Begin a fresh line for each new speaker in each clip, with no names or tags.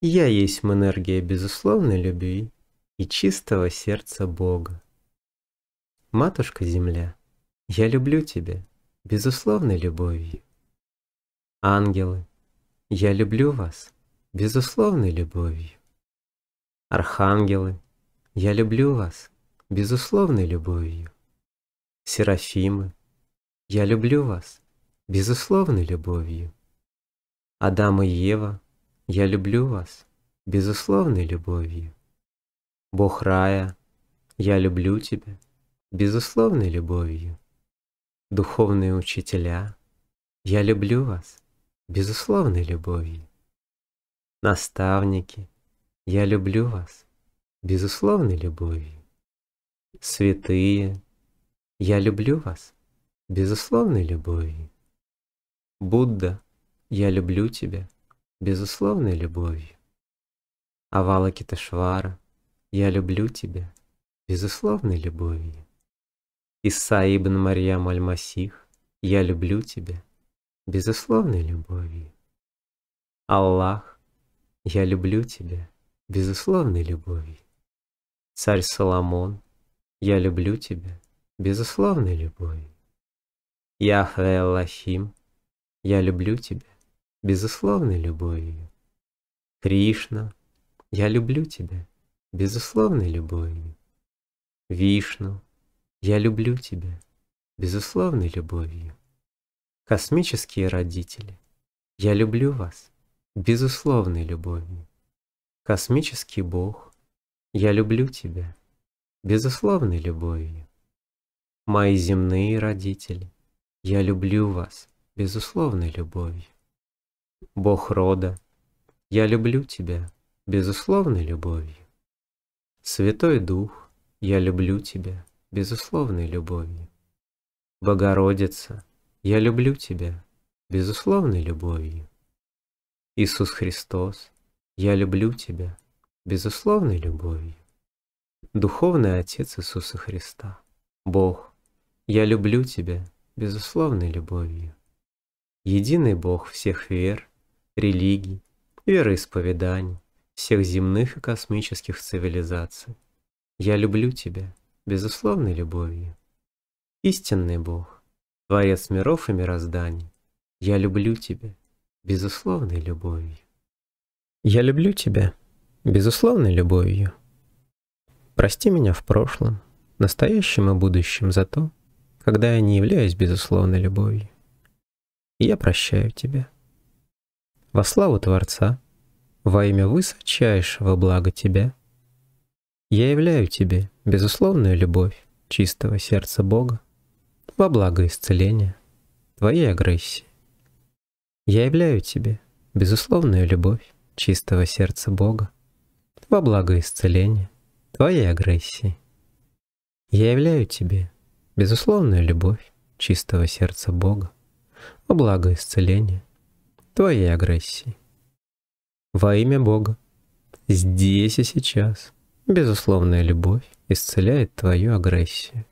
Я есть энергия безусловной любви и чистого сердца Бога. Матушка Земля, я люблю тебя безусловной любовью. Ангелы, я люблю вас безусловной любовью. Архангелы, я люблю вас безусловной любовью. Серафимы, я люблю вас безусловной любовью. Адам и Ева, я люблю вас безусловной любовью. Бог рая, я люблю тебя безусловной любовью. Духовные учителя, я люблю вас безусловной любовью. Наставники, я люблю вас безусловной любовью. Святые, я люблю вас безусловной любовью. Будда, я люблю тебя безусловной любовью. Авала Киташвара, я люблю тебя, безусловной любовью. Иса ибн Марьям Аль-Масих, я люблю тебя, безусловной любовью. Аллах, я люблю тебя, безусловной любовью. Царь Соломон, я люблю тебя, безусловной любовью. Яхве Аллахим, я люблю тебя, безусловной любовью. Кришна, я люблю тебя, безусловной любовью. Вишну, я люблю тебя, безусловной любовью. Космические родители, я люблю вас, безусловной любовью. Космический Бог, я люблю тебя, безусловной любовью. Мои земные родители, я люблю вас, безусловной любовью. Бог рода. Я люблю тебя, безусловной любовью. Святой Дух, я люблю тебя, безусловной любовью. Богородица, я люблю тебя, безусловной любовью. Иисус Христос, я люблю тебя, безусловной любовью. Духовный Отец Иисуса Христа, Бог, я люблю тебя, безусловной любовью. Единый Бог всех вер религий, вероисповеданий, всех земных и космических цивилизаций. Я люблю тебя, безусловной любовью. Истинный Бог, Творец миров и мирозданий, я люблю тебя, безусловной любовью. Я люблю тебя, безусловной любовью. Прости меня в прошлом, настоящем и будущем за то, когда я не являюсь безусловной любовью. И я прощаю тебя во славу Творца, во имя высочайшего блага Тебя, я являю Тебе безусловную любовь чистого сердца Бога во благо исцеления Твоей агрессии. Я являю Тебе безусловную любовь чистого сердца Бога во благо исцеления Твоей агрессии. Я являю Тебе безусловную любовь чистого сердца Бога во благо исцеления твоей агрессии. Во имя Бога, здесь и сейчас, безусловная любовь исцеляет твою агрессию.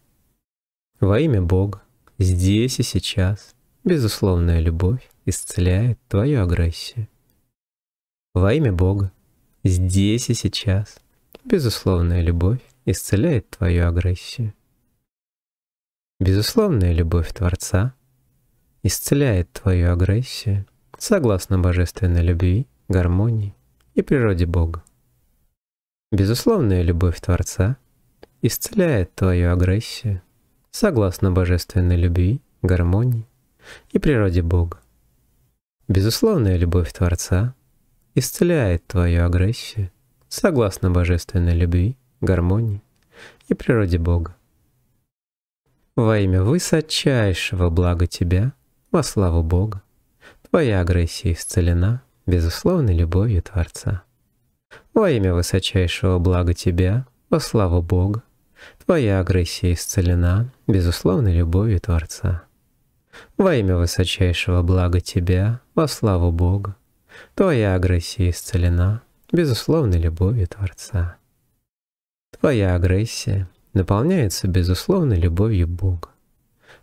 Во имя Бога, здесь и сейчас, безусловная любовь исцеляет твою агрессию. Во имя Бога, здесь и сейчас, безусловная любовь исцеляет твою агрессию. Безусловная любовь Творца исцеляет твою агрессию согласно божественной любви, гармонии и природе Бога. Безусловная любовь Творца исцеляет твою агрессию, согласно божественной любви, гармонии и природе Бога. Безусловная любовь Творца исцеляет твою агрессию, согласно божественной любви, гармонии и природе Бога. Во имя высочайшего блага тебя, во славу Бога. Твоя агрессия исцелена безусловной любовью Творца. Во имя высочайшего блага тебя, во славу Бога, твоя агрессия исцелена безусловной любовью Творца. Во имя высочайшего блага тебя, во славу Бога, твоя агрессия исцелена безусловной любовью Творца. Твоя агрессия наполняется безусловной любовью Бога.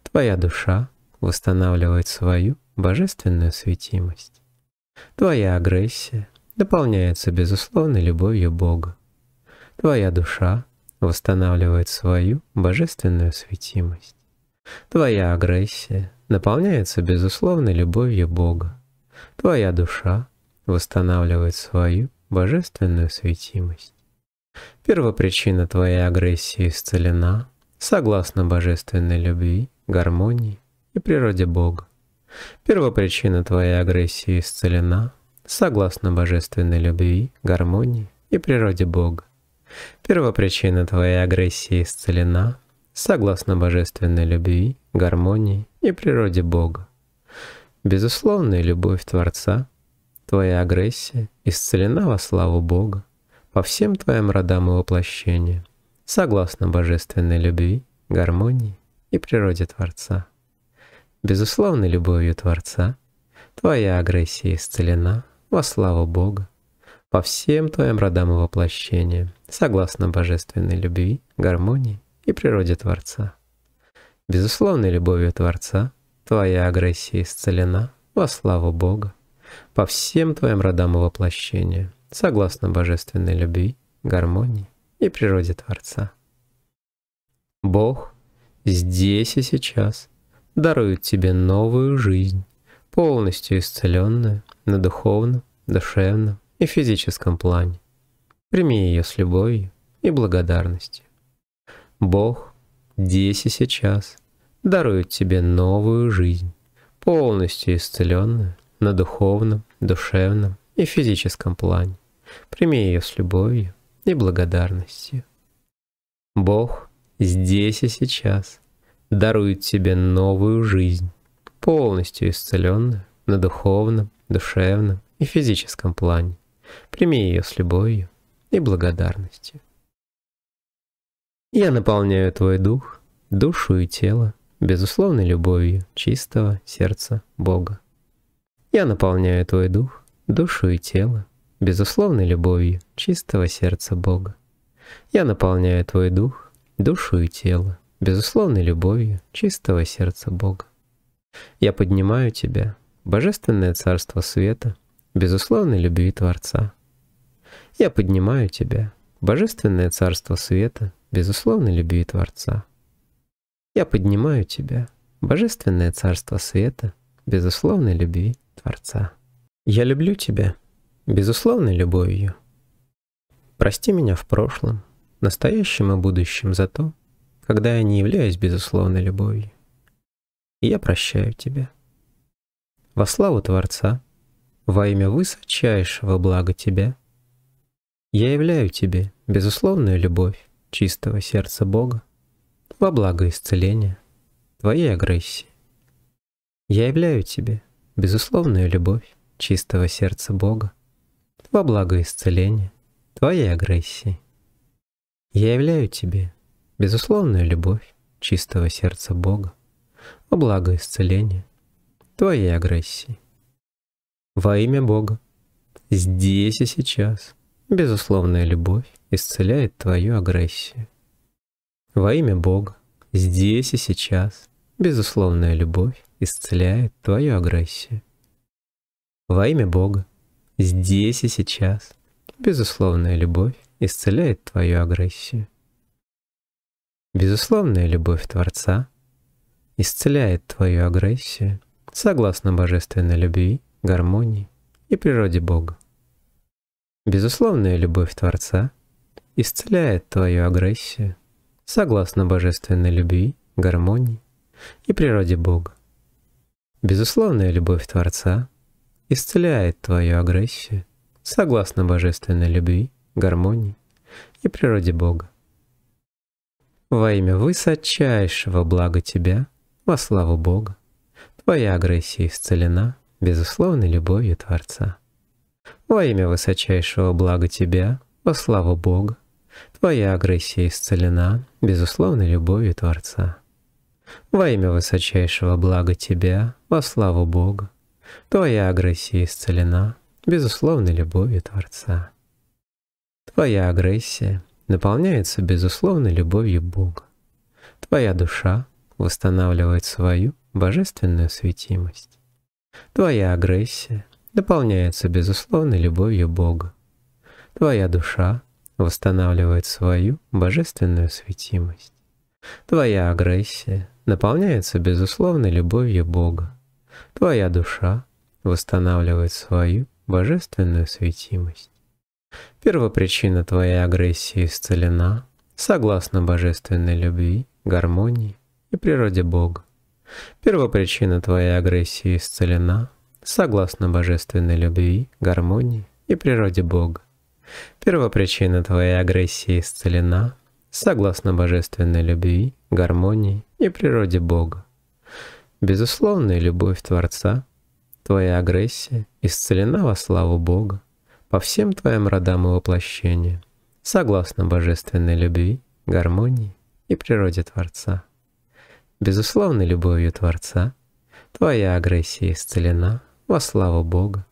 Твоя душа восстанавливает свою божественную светимость. Твоя агрессия дополняется безусловной любовью Бога. Твоя душа восстанавливает свою божественную светимость. Твоя агрессия наполняется безусловной любовью Бога. Твоя душа восстанавливает свою божественную светимость. Первопричина твоей агрессии исцелена согласно божественной любви, гармонии и природе Бога. Первопричина твоей агрессии исцелена, согласно божественной любви, гармонии и природе Бога. Первопричина твоей агрессии исцелена, согласно божественной любви, гармонии и природе Бога. Безусловная любовь Творца, твоя агрессия исцелена во славу Бога по всем твоим родам и воплощениям, согласно божественной любви, гармонии и природе Творца безусловной любовью Творца, твоя агрессия исцелена во славу Бога по всем твоим родам и воплощениям, согласно божественной любви, гармонии и природе Творца. Безусловной любовью Творца твоя агрессия исцелена во славу Бога по всем твоим родам и воплощениям, согласно божественной любви, гармонии и природе Творца. Бог здесь и сейчас — дарует тебе новую жизнь, полностью исцеленную на духовном, душевном и физическом плане. Прими ее с любовью и благодарностью. Бог здесь и сейчас дарует тебе новую жизнь, полностью исцеленную на духовном, душевном и физическом плане. Прими ее с любовью и благодарностью. Бог здесь и сейчас дарует тебе новую жизнь, полностью исцеленную на духовном, душевном и физическом плане. Прими ее с любовью и благодарностью. Я наполняю твой дух, душу и тело безусловной любовью чистого сердца Бога. Я наполняю твой дух, душу и тело безусловной любовью чистого сердца Бога. Я наполняю твой дух, душу и тело безусловной любовью чистого сердца Бога. Я поднимаю тебя, божественное царство света, безусловной любви Творца. Я поднимаю тебя, божественное царство света, безусловной любви Творца. Я поднимаю тебя, божественное царство света, безусловной любви Творца. Я люблю тебя, безусловной любовью. Прости меня в прошлом, настоящем и будущем за то, когда я не являюсь безусловной любовью. И я прощаю тебя. Во славу Творца, во имя высочайшего блага тебя, я являю тебе безусловную любовь чистого сердца Бога во благо исцеления твоей агрессии. Я являю тебе безусловную любовь чистого сердца Бога во благо исцеления твоей агрессии. Я являю тебе безусловная любовь чистого сердца Бога, во благо исцеления, твоей агрессии. Во имя Бога, здесь и сейчас, безусловная любовь исцеляет твою агрессию. Во имя Бога, здесь и сейчас, безусловная любовь исцеляет твою агрессию. Во имя Бога, здесь и сейчас, безусловная любовь исцеляет твою агрессию. Безусловная любовь Творца исцеляет твою агрессию согласно божественной любви, гармонии и природе Бога. Безусловная любовь Творца исцеляет твою агрессию согласно божественной любви, гармонии и природе Бога. Безусловная любовь Творца исцеляет твою агрессию согласно божественной любви, гармонии и природе Бога во имя высочайшего блага тебя, во славу Бога. Твоя агрессия исцелена безусловной любовью Творца. Во имя высочайшего блага тебя, во славу Бога. Твоя агрессия исцелена безусловной любовью Творца. Во имя высочайшего блага тебя, во славу Бога. Твоя агрессия исцелена безусловной любовью Творца. Твоя агрессия наполняется безусловной любовью Бога. Твоя душа восстанавливает свою божественную светимость. Твоя агрессия наполняется безусловной любовью Бога. Твоя душа восстанавливает свою божественную светимость. Твоя агрессия наполняется безусловной любовью Бога. Твоя душа восстанавливает свою божественную светимость. Первопричина твоей агрессии исцелена, согласно божественной любви, гармонии и природе Бога. Первопричина твоей агрессии исцелена, согласно божественной любви, гармонии и природе Бога. Первопричина твоей агрессии исцелена, согласно божественной любви, гармонии и природе Бога. Безусловная любовь Творца, твоя агрессия исцелена во славу Бога, по всем твоим родам и воплощениям, согласно божественной любви, гармонии и природе Творца. Безусловной любовью Творца твоя агрессия исцелена во славу Бога,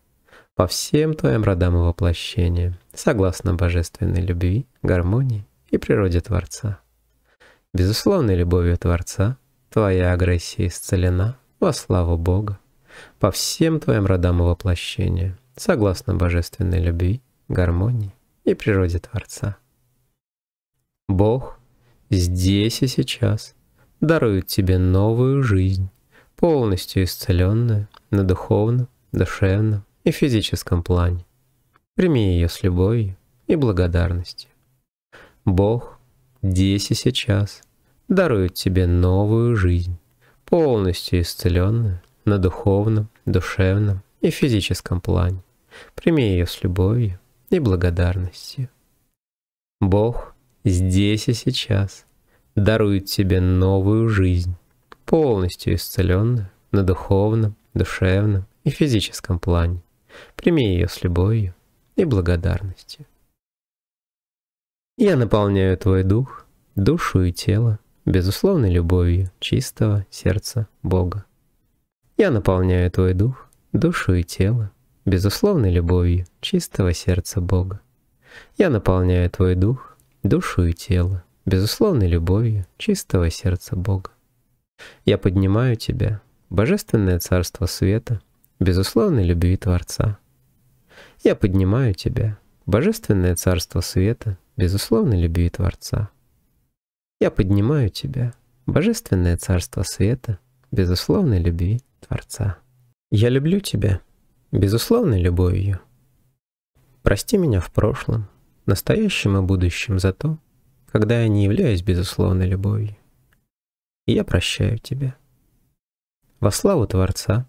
по всем твоим родам и воплощениям, согласно божественной любви, гармонии и природе Творца. Безусловной любовью Творца твоя агрессия исцелена во славу Бога, по всем твоим родам и воплощениям, согласно божественной любви, гармонии и природе Творца. Бог здесь и сейчас дарует тебе новую жизнь, полностью исцеленную на духовном, душевном и физическом плане. Прими ее с любовью и благодарностью. Бог здесь и сейчас дарует тебе новую жизнь, полностью исцеленную на духовном, душевном и в физическом плане. Прими ее с любовью и благодарностью. Бог здесь и сейчас дарует тебе новую жизнь, полностью исцеленную на духовном, душевном и физическом плане. Прими ее с любовью и благодарностью. Я наполняю твой дух, душу и тело безусловной любовью чистого сердца Бога. Я наполняю твой дух, душу и тело, безусловной любовью чистого сердца Бога. Я наполняю твой дух, душу и тело, безусловной любовью чистого сердца Бога. Я поднимаю тебя, божественное царство света, безусловной любви Творца. Я поднимаю тебя, божественное царство света, безусловной любви Творца. Я поднимаю тебя, божественное царство света, безусловной любви Творца. Я люблю тебя, безусловной любовью. Прости меня в прошлом, настоящем и будущем за то, когда я не являюсь безусловной любовью. И я прощаю тебя. Во славу Творца,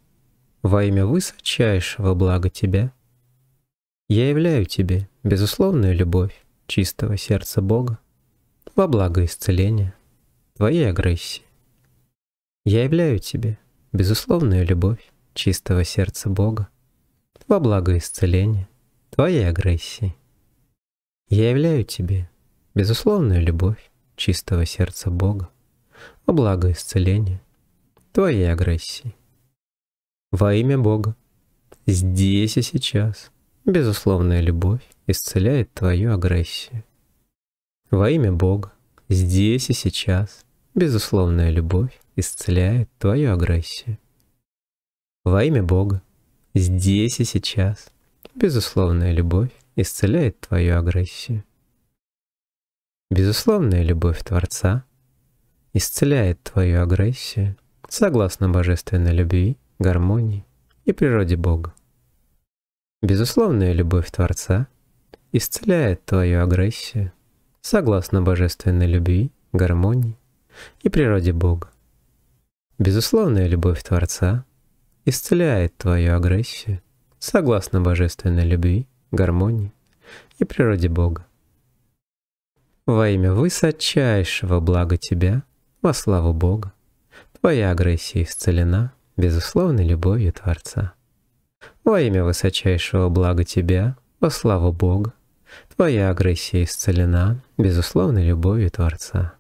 во имя высочайшего блага тебя, я являю тебе безусловную любовь чистого сердца Бога во благо исцеления твоей агрессии. Я являю тебе безусловную любовь чистого сердца Бога во благо исцеления твоей агрессии. Я являю тебе безусловную любовь чистого сердца Бога во благо исцеления твоей агрессии. Во имя Бога, здесь и сейчас, безусловная любовь исцеляет твою агрессию. Во имя Бога, здесь и сейчас, безусловная любовь исцеляет твою агрессию. Во имя Бога, здесь и сейчас, безусловная любовь исцеляет твою агрессию. Безусловная любовь Творца исцеляет твою агрессию согласно божественной любви, гармонии и природе Бога. Безусловная любовь Творца исцеляет твою агрессию согласно божественной любви, гармонии и природе Бога. Безусловная любовь Творца — исцеляет твою агрессию согласно божественной любви, гармонии и природе Бога. Во имя высочайшего блага тебя, во славу Бога, твоя агрессия исцелена безусловной любовью Творца. Во имя высочайшего блага тебя, во славу Бога, твоя агрессия исцелена безусловной любовью Творца.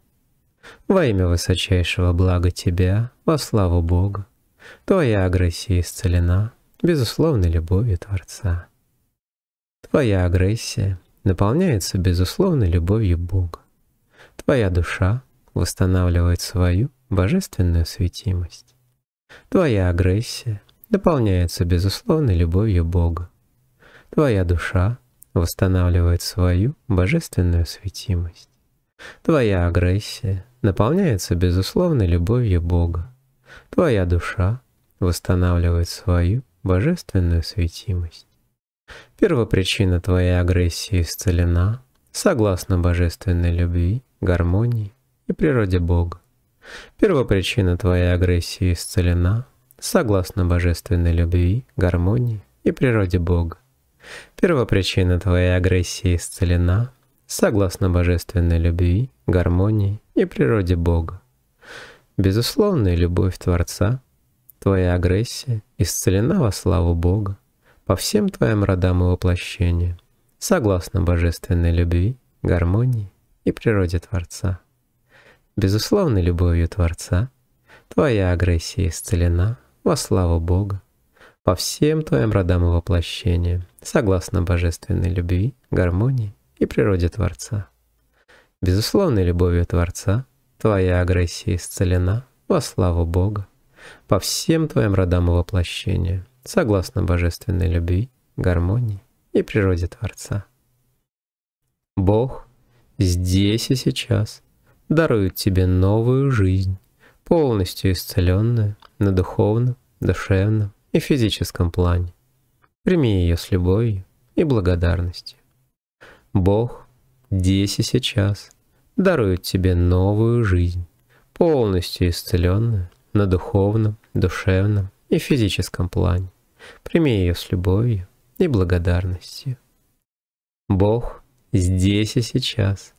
Во имя высочайшего блага тебя, во славу Бога, Твоя агрессия исцелена безусловной любовью Творца. Твоя агрессия наполняется безусловной любовью Бога. Твоя душа восстанавливает свою божественную светимость. Твоя агрессия наполняется безусловной любовью Бога. Твоя душа восстанавливает свою божественную светимость. Твоя агрессия наполняется безусловной любовью Бога твоя душа восстанавливает свою божественную светимость. Первопричина твоей агрессии исцелена согласно божественной любви, гармонии и природе Бога. Первопричина твоей агрессии исцелена согласно божественной любви, гармонии и природе Бога. Первопричина твоей агрессии исцелена согласно божественной любви, гармонии и природе Бога. Безусловная любовь Творца, твоя агрессия исцелена во славу Бога по всем твоим родам и воплощениям, согласно божественной любви, гармонии и природе Творца. Безусловной любовью Творца, твоя агрессия исцелена во славу Бога по всем твоим родам и воплощениям, согласно божественной любви, гармонии и природе Творца. Безусловной любовью Творца — Твоя агрессия исцелена во славу Бога по всем твоим родам и воплощения, согласно божественной любви, гармонии и природе Творца. Бог здесь и сейчас дарует тебе новую жизнь, полностью исцеленную на духовном, душевном и физическом плане. Прими ее с любовью и благодарностью. Бог здесь и сейчас дарует тебе новую жизнь, полностью исцеленную на духовном, душевном и физическом плане. Прими ее с любовью и благодарностью. Бог здесь и сейчас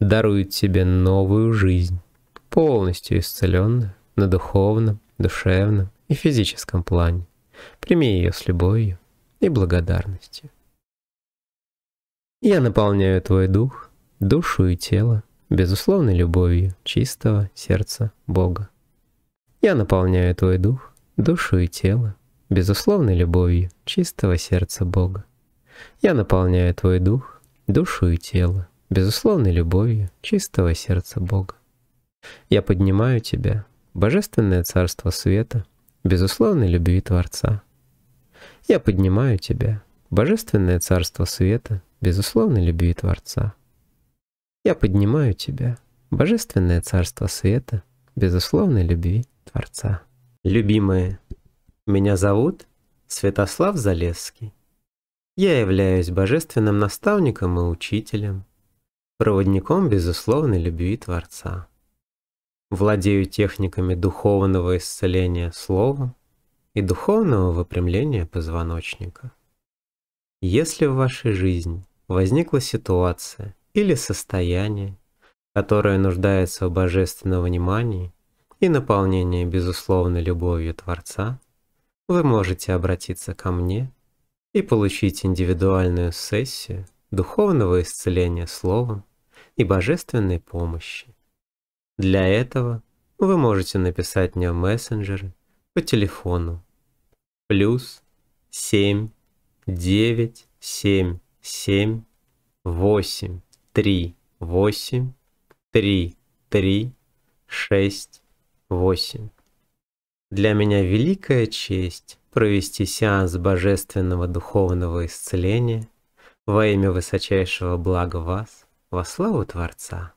дарует тебе новую жизнь, полностью исцеленную на духовном, душевном и физическом плане. Прими ее с любовью и благодарностью. Я наполняю твой дух, душу и тело безусловной любовью чистого сердца Бога. Я наполняю твой дух, душу и тело безусловной любовью чистого сердца Бога. Я наполняю твой дух, душу и тело безусловной любовью чистого сердца Бога. Я поднимаю тебя, божественное царство света, безусловной любви Творца. Я поднимаю тебя, божественное царство света, безусловной любви Творца. Я поднимаю тебя, божественное царство света, безусловной любви Творца. Любимые, меня зовут Святослав Залесский. Я являюсь божественным наставником и учителем, проводником безусловной любви Творца. Владею техниками духовного исцеления словом и духовного выпрямления позвоночника. Если в вашей жизни возникла ситуация, или состояние, которое нуждается в божественном внимании и наполнении безусловной любовью Творца, вы можете обратиться ко мне и получить индивидуальную сессию духовного исцеления словом и божественной помощи. Для этого вы можете написать мне в мессенджеры по телефону плюс 7 9 7 7 8 три восемь три три шесть восемь Для меня великая честь провести сеанс божественного духовного исцеления во имя высочайшего блага вас, во славу Творца.